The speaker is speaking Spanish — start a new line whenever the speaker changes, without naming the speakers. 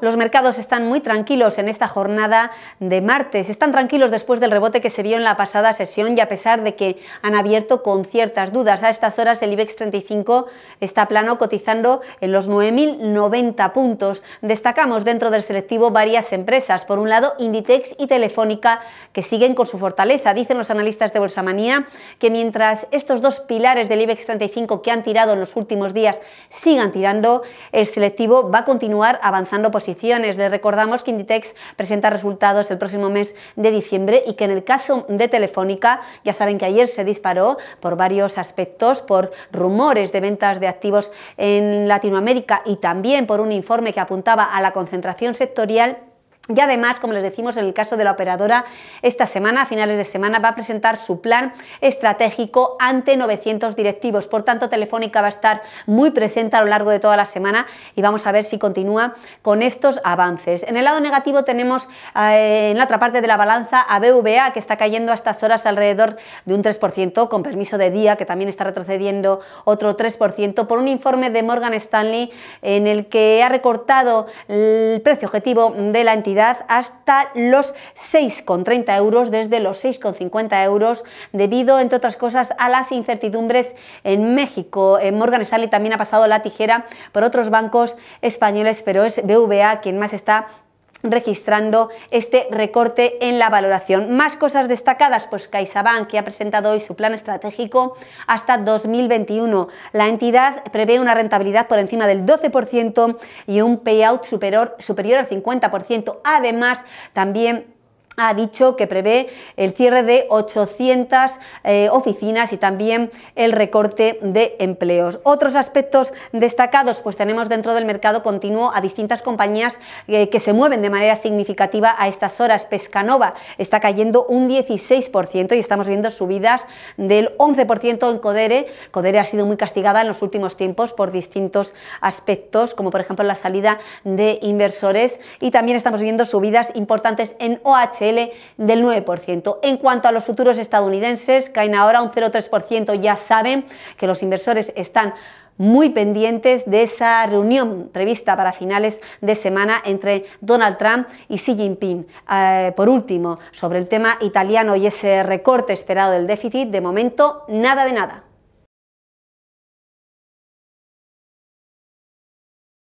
Los mercados están muy tranquilos en esta jornada de martes. Están tranquilos después del rebote que se vio en la pasada sesión y a pesar de que han abierto con ciertas dudas. A estas horas el IBEX 35 está plano cotizando en los 9.090 puntos. Destacamos dentro del selectivo varias empresas. Por un lado, Inditex y Telefónica que siguen con su fortaleza. Dicen los analistas de Bolsa Manía que mientras estos dos pilares del IBEX 35 que han tirado en los últimos días sigan tirando, el selectivo va a continuar avanzando por les recordamos que Inditex presenta resultados el próximo mes de diciembre y que en el caso de Telefónica, ya saben que ayer se disparó por varios aspectos, por rumores de ventas de activos en Latinoamérica y también por un informe que apuntaba a la concentración sectorial y además, como les decimos en el caso de la operadora, esta semana, a finales de semana, va a presentar su plan estratégico ante 900 directivos. Por tanto, Telefónica va a estar muy presente a lo largo de toda la semana y vamos a ver si continúa con estos avances. En el lado negativo tenemos eh, en la otra parte de la balanza a BVA, que está cayendo a estas horas alrededor de un 3%, con permiso de día, que también está retrocediendo otro 3%, por un informe de Morgan Stanley en el que ha recortado el precio objetivo de la entidad hasta los 6,30 euros, desde los 6,50 euros, debido, entre otras cosas, a las incertidumbres en México. En eh, Morgan Stanley también ha pasado la tijera por otros bancos españoles, pero es BVA quien más está registrando este recorte en la valoración. Más cosas destacadas, pues CaixaBank, que ha presentado hoy su plan estratégico hasta 2021. La entidad prevé una rentabilidad por encima del 12% y un payout superior, superior al 50%. Además, también ha dicho que prevé el cierre de 800 eh, oficinas y también el recorte de empleos. Otros aspectos destacados, pues tenemos dentro del mercado continuo a distintas compañías eh, que se mueven de manera significativa a estas horas. Pescanova está cayendo un 16% y estamos viendo subidas del 11% en Codere. Codere ha sido muy castigada en los últimos tiempos por distintos aspectos, como por ejemplo la salida de inversores y también estamos viendo subidas importantes en OH del 9%. En cuanto a los futuros estadounidenses, caen ahora un 0,3%. Ya saben que los inversores están muy pendientes de esa reunión prevista para finales de semana entre Donald Trump y Xi Jinping. Eh, por último, sobre el tema italiano y ese recorte esperado del déficit, de momento nada de nada.